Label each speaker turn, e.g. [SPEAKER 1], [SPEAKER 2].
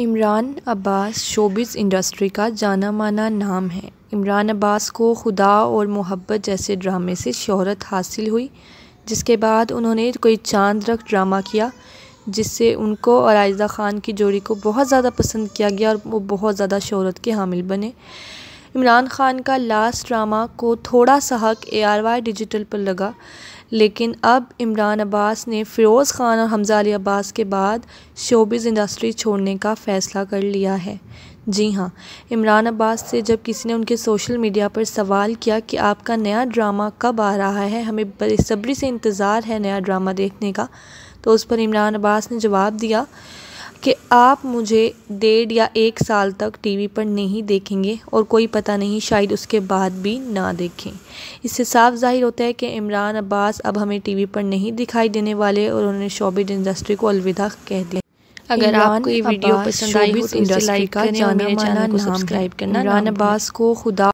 [SPEAKER 1] Imran Abbas showbiz industry का जाना माना नाम है इमरान अब्बास को खुदा और मोहब्बत जैसे ड्रामे से शोहरत हासिल हुई जिसके बाद उन्होंने कोई चांद रख ड्रामा किया जिससे उनको और आयजा ख़ान की जोड़ी को बहुत ज़्यादा पसंद किया गया और वो बहुत ज़्यादा शोहरत के हामिल बने इमरान ख़ान का लास्ट ड्रामा को थोड़ा सा हक ए आर वाई डिजिटल पर लगा लेकिन अब इमरान अब्बास ने फ़िरोज़ ख़ान और हमजा अली अब्बास के बाद शोबिज़ इंडस्ट्री छोड़ने का फ़ैसला कर लिया है जी हाँ इमरान अब्बास से जब किसी ने उनके सोशल मीडिया पर सवाल किया कि आपका नया ड्रामा कब आ रहा है हमें बेसब्री से इंतज़ार है नया ड्रामा देखने का तो उस पर इमरान अब्बास ने जवाब दिया कि आप मुझे डेढ़ या एक साल तक टीवी पर नहीं देखेंगे और कोई पता नहीं शायद उसके बाद भी ना देखें इससे साफ जाहिर होता है कि इमरान अब्बास अब हमें टीवी पर नहीं दिखाई देने वाले और उन्होंने शोबिज इंडस्ट्री को अलविदा कह दिया अगर आपको ये वीडियो पसंद आई हो तो इसे लाइक करें और मेरे चैनल को सब्सक्राइब करना इमरान
[SPEAKER 2] अब्बास को खुदा